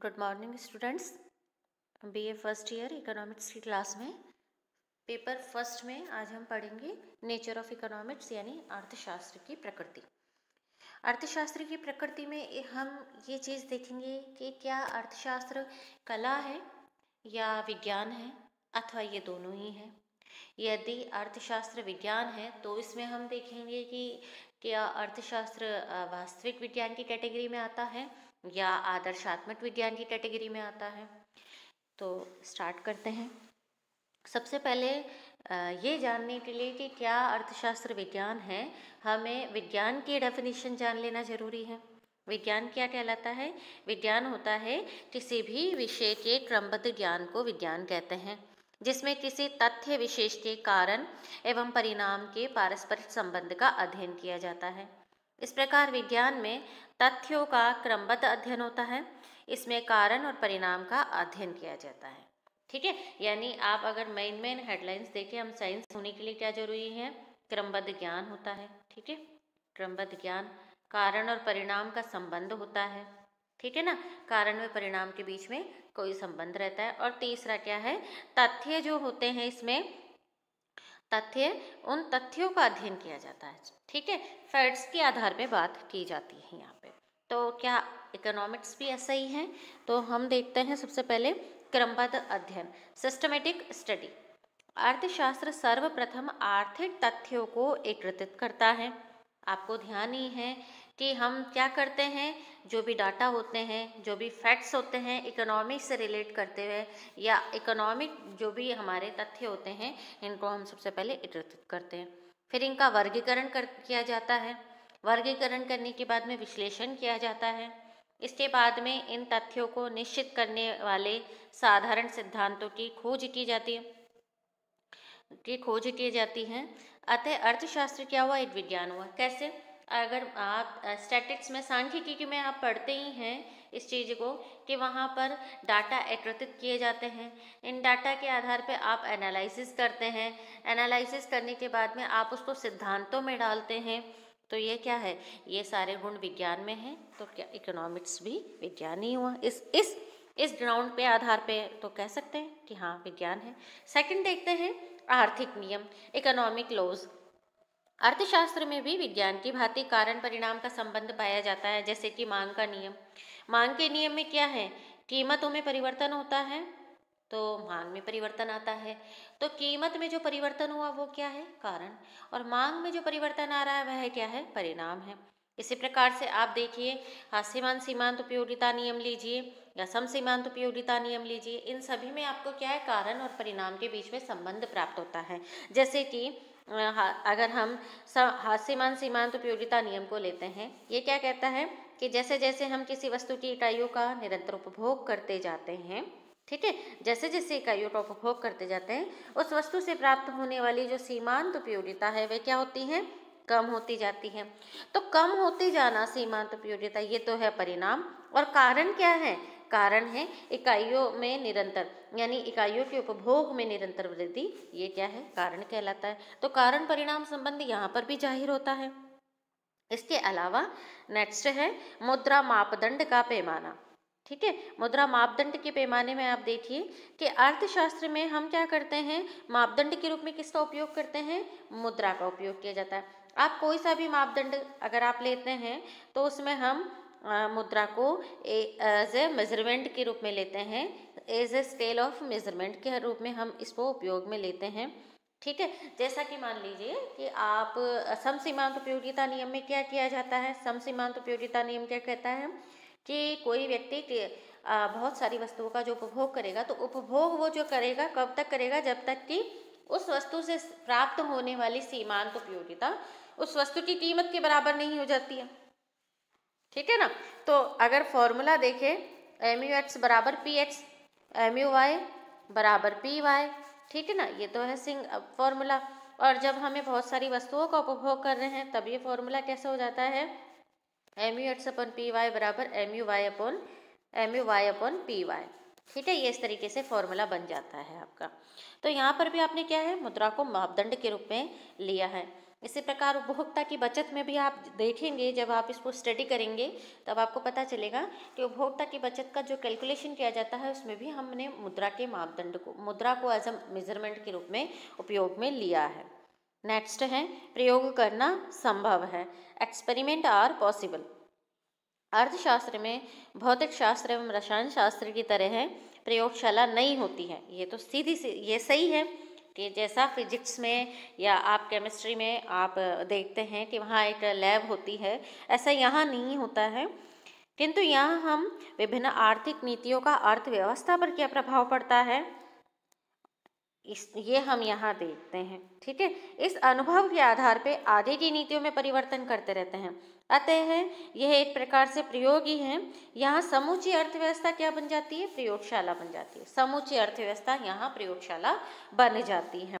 good morning students B A first year economics की class में paper first में आज हम पढ़ेंगे नेचर ऑफ इकोनॉमिक्स यानी अर्थशास्त्र की प्रकृति अर्थशास्त्र की प्रकृति में हम ये चीज़ देखेंगे कि क्या अर्थशास्त्र कला है या विज्ञान है अथवा ये दोनों ही हैं यदि अर्थशास्त्र विज्ञान है तो इसमें हम देखेंगे कि क्या अर्थशास्त्र वास्तविक विज्ञान की कैटेगरी में आता है या आदर्शात्मक विज्ञान की कैटेगरी में आता है तो स्टार्ट करते हैं सबसे पहले ये जानने के लिए कि क्या अर्थशास्त्र विज्ञान है हमें विज्ञान की डेफिनेशन जान लेना ज़रूरी है विज्ञान क्या कहलाता है विज्ञान होता है किसी भी विषय के क्रमबद्ध ज्ञान को विज्ञान कहते हैं जिसमें किसी तथ्य विशेष के कारण एवं परिणाम के पारस्परिक संबंध का अध्ययन किया जाता है इस प्रकार विज्ञान में तथ्यों का क्रमबद्ध अध्ययन होता है इसमें कारण और परिणाम का अध्ययन किया जाता है ठीक है यानी आप अगर मेन मेन हेडलाइंस देखें हम साइंस होने के लिए क्या जरूरी है क्रमबद्ध ज्ञान होता है ठीक है क्रमबद्ध ज्ञान कारण और परिणाम का संबंध होता है ठीक है ना कारण और परिणाम के बीच में कोई संबंध रहता है और तीसरा क्या है तथ्य जो होते हैं इसमें तथ्य उन तथ्यों का अध्ययन किया जाता है ठीक है फैक्ट्स के आधार पर बात की जाती है यहाँ पे तो क्या इकोनॉमिक्स भी ऐसा ही है तो हम देखते हैं सबसे पहले क्रमबद्ध अध्ययन सिस्टमेटिक स्टडी अर्थशास्त्र सर्वप्रथम आर्थिक तथ्यों को एकत्रित करता है आपको ध्यान ही है कि हम क्या करते हैं जो भी डाटा होते हैं जो भी फैक्ट्स होते हैं इकोनॉमिक्स से रिलेट करते हुए या इकोनॉमिक जो भी हमारे तथ्य होते हैं इनको हम सबसे पहले एकत्रित करते हैं फिर इनका वर्गीकरण कर किया जाता है वर्गीकरण करने के बाद में विश्लेषण किया जाता है इसके बाद में इन तथ्यों को निश्चित करने वाले साधारण सिद्धांतों की खोज की जाती है की खोज की जाती है अतः अर्थशास्त्र क्या हुआ एक विज्ञान हुआ कैसे अगर आप स्टैटिक्स में सांख्यिकी में आप पढ़ते ही हैं इस चीज़ को कि वहाँ पर डाटा एकत्रित किए जाते हैं इन डाटा के आधार पर आप एनालिसिस करते हैं एनालिसिस करने के बाद में आप उसको सिद्धांतों में डालते हैं तो ये क्या है ये सारे गुण विज्ञान में हैं तो क्या इकोनॉमिक्स भी विज्ञान ही हुआ इस इस इस ग्राउंड पे आधार पे तो कह सकते हैं कि हाँ विज्ञान है सेकंड देखते हैं आर्थिक नियम इकोनॉमिक लॉज अर्थशास्त्र में भी विज्ञान की भांति कारण परिणाम का संबंध पाया जाता है जैसे कि मांग का नियम मांग के नियम में क्या है कीमतों में परिवर्तन होता है तो मांग में परिवर्तन आता है तो कीमत में जो परिवर्तन हुआ वो क्या है कारण और मांग में जो परिवर्तन आ रहा है वह क्या है परिणाम है इसी प्रकार से आप देखिए हास्यमान सीमांत उपयोगिता नियम लीजिए या सम सीमांत उपयोगिता नियम लीजिए इन सभी में आपको क्या है कारण और परिणाम के बीच में संबंध प्राप्त होता है जैसे कि अगर हम हास्यमान सीमांत उपयोगिता नियम को लेते हैं ये क्या कहता है कि जैसे जैसे हम किसी वस्तु की इकाइयों का निरंतर उपभोग करते जाते हैं ठीक है जैसे जैसे इकाइयों का उपभोग करते जाते हैं उस वस्तु से प्राप्त होने वाली जो सीमांत उपयोगिता है वह क्या होती है कम होती जाती है तो कम होती जाना सीमांत उपयोगिता ये तो है परिणाम और कारण क्या है कारण है इकाइयों में निरंतर यानी इकाइयों के उपभोग में निरंतर वृद्धि ये क्या है कारण कहलाता है तो कारण परिणाम संबंध यहाँ पर भी जाहिर होता है इसके अलावा नेक्स्ट है मुद्रा मापदंड का पैमाना ठीक है मुद्रा मापदंड के पैमाने में आप देखिए कि अर्थशास्त्र में हम क्या करते हैं मापदंड के रूप में किसका उपयोग करते हैं मुद्रा का उपयोग किया जाता है आप कोई सा भी मापदंड अगर आप लेते हैं तो उसमें हम मुद्रा को एज ए मेजरमेंट के रूप में लेते हैं as a scale of measurement के रूप में हम इसको उपयोग में लेते हैं ठीक है जैसा कि मान लीजिए कि आप सम सीमांत उपयोगिता नियम में क्या किया जाता है सम सीमांत उपयोगिता नियम क्या कहता है कि कोई व्यक्ति बहुत सारी वस्तुओं का जो उपभोग करेगा तो उपभोग वो जो करेगा कब तक करेगा जब तक कि उस वस्तु से प्राप्त होने वाली सीमांत उपयोगिता उस वस्तु की कीमत के बराबर नहीं हो जाती है ठीक है ना तो अगर फॉर्मूला देखें एम यू एक्स बराबर P X M U Y बराबर पी वाई ठीक है ना ये तो है सिंग फॉर्मूला और जब हमें बहुत सारी वस्तुओं का उपभोग कर रहे हैं तब ये फॉर्मूला कैसे हो जाता है M U X upon P Y बराबर M U Y upon M U Y upon P Y ठीक है ये इस तरीके से फॉर्मूला बन जाता है आपका तो यहाँ पर भी आपने क्या है मुद्रा को मापदंड के रूप में लिया है इसी प्रकार उपभोक्ता की बचत में भी आप देखेंगे जब आप इसको स्टडी करेंगे तब आपको पता चलेगा कि उपभोक्ता की बचत का जो कैलकुलेशन किया जाता है उसमें भी हमने मुद्रा के मापदंड को मुद्रा को एज अ मेजरमेंट के रूप में उपयोग में लिया है नेक्स्ट है प्रयोग करना संभव है एक्सपेरिमेंट आर पॉसिबल अर्थशास्त्र में भौतिक शास्त्र एवं रसायन शास्त्र की तरह प्रयोगशाला नहीं होती है ये तो सीधी सी ये सही है कि जैसा फिजिक्स में या आप केमिस्ट्री में आप देखते हैं कि वहाँ एक लैब होती है ऐसा यहाँ नहीं होता है किंतु यहाँ हम विभिन्न आर्थिक नीतियों का अर्थव्यवस्था पर क्या प्रभाव पड़ता है इस ये हम यहाँ देखते हैं ठीक है इस अनुभव के आधार पे आगे की नीतियों में परिवर्तन करते रहते हैं अतः है, यह एक प्रकार से प्रयोग ही है यहाँ समूची अर्थव्यवस्था क्या बन जाती है प्रयोगशाला बन जाती है समूची अर्थव्यवस्था यहाँ प्रयोगशाला बन जाती है